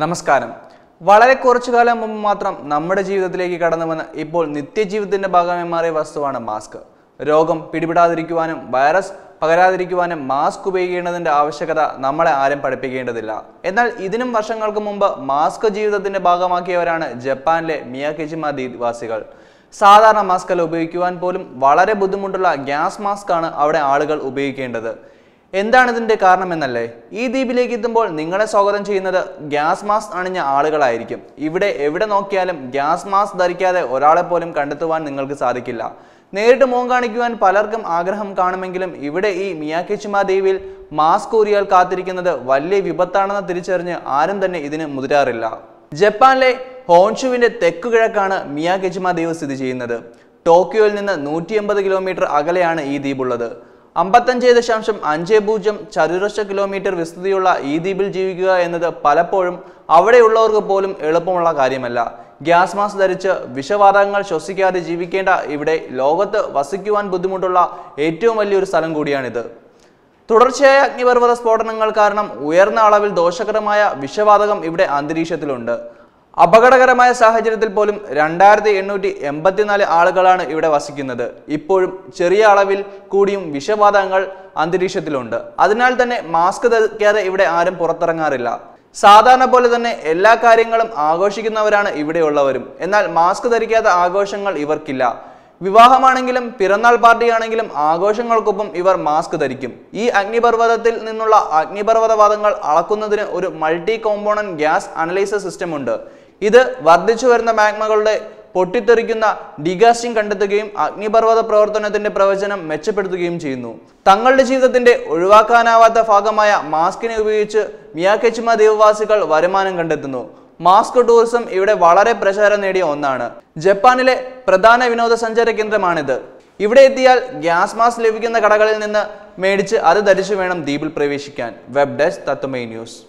നമസ്കാരം വളരെ കുറച്ചു കാലം മുമ്പ് മാത്രം നമ്മുടെ ജീവിതത്തിലേക്ക് കടന്നു വന്ന ഇപ്പോൾ നിത്യജീവിതത്തിന്റെ ഭാഗമായി മാറിയ വസ്തുവാണ് മാസ്ക് രോഗം പിടിപെടാതിരിക്കുവാനും വൈറസ് പകരാതിരിക്കുവാനും മാസ്ക് ഉപയോഗിക്കേണ്ടതിന്റെ ആവശ്യകത നമ്മളെ ആരും പഠിപ്പിക്കേണ്ടതില്ല എന്നാൽ ഇതിനും വർഷങ്ങൾക്ക് മുമ്പ് മാസ്ക് ജീവിതത്തിന്റെ ഭാഗമാക്കിയവരാണ് ജപ്പാനിലെ മിയാകെജിമ ദ്വീപവാസികൾ സാധാരണ മാസ്കല്ല ഉപയോഗിക്കുവാൻ പോലും വളരെ ബുദ്ധിമുട്ടുള്ള ഗ്യാസ് മാസ്ക് ആണ് അവിടെ ആളുകൾ ഉപയോഗിക്കേണ്ടത് എന്താണ് ഇതിൻ്റെ കാരണമെന്നല്ലേ ഈ ദ്വീപിലേക്ക് എത്തുമ്പോൾ നിങ്ങളെ സ്വാഗതം ചെയ്യുന്നത് ഗ്യാസ് മാസ്ക് അണിഞ്ഞ ആളുകളായിരിക്കും ഇവിടെ എവിടെ നോക്കിയാലും ഗ്യാസ് മാസ്ക് ധരിക്കാതെ ഒരാളെ പോലും കണ്ടെത്തുവാൻ നിങ്ങൾക്ക് സാധിക്കില്ല നേരിട്ട് മുഖം കാണിക്കുവാൻ പലർക്കും ആഗ്രഹം കാണുമെങ്കിലും ഇവിടെ ഈ മിയാക്കിച്ചുമ ദ്വീപിൽ മാസ്ക് ഊരിയാൽ കാത്തിരിക്കുന്നത് വലിയ വിപത്താണെന്ന് തിരിച്ചറിഞ്ഞ് ആരും തന്നെ ഇതിന് മുതിരാറില്ല ജപ്പാനിലെ ഹോൺഷുവിൻ്റെ തെക്കു കിഴക്കാണ് മിയാക്കിച്ചുമ ദ്വീപ് സ്ഥിതി ചെയ്യുന്നത് ടോക്കിയോയിൽ നിന്ന് നൂറ്റി കിലോമീറ്റർ അകലെയാണ് ഈ ദ്വീപുള്ളത് അമ്പത്തഞ്ച് ദശാംശം അഞ്ച് പൂജ്യം ചതുരശ്ര കിലോമീറ്റർ വിസ്തൃതിയുള്ള ഈ ദ്വീപിൽ ജീവിക്കുക എന്നത് പലപ്പോഴും അവിടെയുള്ളവർക്ക് പോലും എളുപ്പമുള്ള കാര്യമല്ല ഗ്യാസ് മാസ് ധരിച്ച് വിഷവാതകങ്ങൾ ശ്വസിക്കാതെ ജീവിക്കേണ്ട ഇവിടെ ലോകത്ത് വസിക്കുവാൻ ബുദ്ധിമുട്ടുള്ള ഏറ്റവും വലിയൊരു സ്ഥലം കൂടിയാണിത് തുടർച്ചയായ അഗ്നിപർവ്വത സ്ഫോടനങ്ങൾ കാരണം ഉയർന്ന അളവിൽ ദോഷകരമായ വിഷവാതകം ഇവിടെ അന്തരീക്ഷത്തിലുണ്ട് അപകടകരമായ സാഹചര്യത്തിൽ പോലും രണ്ടായിരത്തി എണ്ണൂറ്റി എൺപത്തിനാല് ആളുകളാണ് ഇവിടെ വസിക്കുന്നത് ഇപ്പോഴും ചെറിയ അളവിൽ കൂടിയും വിഷവാതകങ്ങൾ അന്തരീക്ഷത്തിലുണ്ട് അതിനാൽ തന്നെ മാസ്ക് ധരിക്കാതെ ഇവിടെ ആരും പുറത്തിറങ്ങാറില്ല സാധാരണ പോലെ തന്നെ എല്ലാ കാര്യങ്ങളും ആഘോഷിക്കുന്നവരാണ് ഇവിടെയുള്ളവരും എന്നാൽ മാസ്ക് ധരിക്കാത്ത ആഘോഷങ്ങൾ ഇവർക്കില്ല വിവാഹമാണെങ്കിലും പിറന്നാൾ പാർട്ടിയാണെങ്കിലും ആഘോഷങ്ങൾക്കൊപ്പം ഇവർ മാസ്ക് ധരിക്കും ഈ അഗ്നിപർവ്വതത്തിൽ നിന്നുള്ള അഗ്നിപർവ്വതവാദങ്ങൾ അളക്കുന്നതിന് ഒരു multi component gas analyser system ഉണ്ട് ഇത് വർദ്ധിച്ചു വരുന്ന മാഗ്മകളുടെ പൊട്ടിത്തെറിക്കുന്ന ഡിഗാസ്റ്റിംഗ് കണ്ടെത്തുകയും അഗ്നിപർവ്വത പ്രവർത്തനത്തിന്റെ പ്രവചനം മെച്ചപ്പെടുത്തുകയും ചെയ്യുന്നു തങ്ങളുടെ ജീവിതത്തിന്റെ ഒഴിവാക്കാനാവാത്ത ഭാഗമായ മാസ്കിനെ ഉപയോഗിച്ച് മിയാക്കെച്ചുമ ദ്വീപവാസികൾ വരുമാനം കണ്ടെത്തുന്നു മാസ്ക് ടൂറിസം ഇവിടെ വളരെ പ്രചാരം നേടിയ ഒന്നാണ് ജപ്പാനിലെ പ്രധാന വിനോദസഞ്ചാര കേന്ദ്രമാണിത് ഇവിടെ എത്തിയാൽ ഗ്യാസ് മാസ്ക് ലഭിക്കുന്ന കടകളിൽ നിന്ന് മേടിച്ച് അത് ധരിച്ചു വേണം ദ്വീപിൽ പ്രവേശിക്കാൻ വെബ് ഡെസ്ക് തത്വമൈ ന്യൂസ്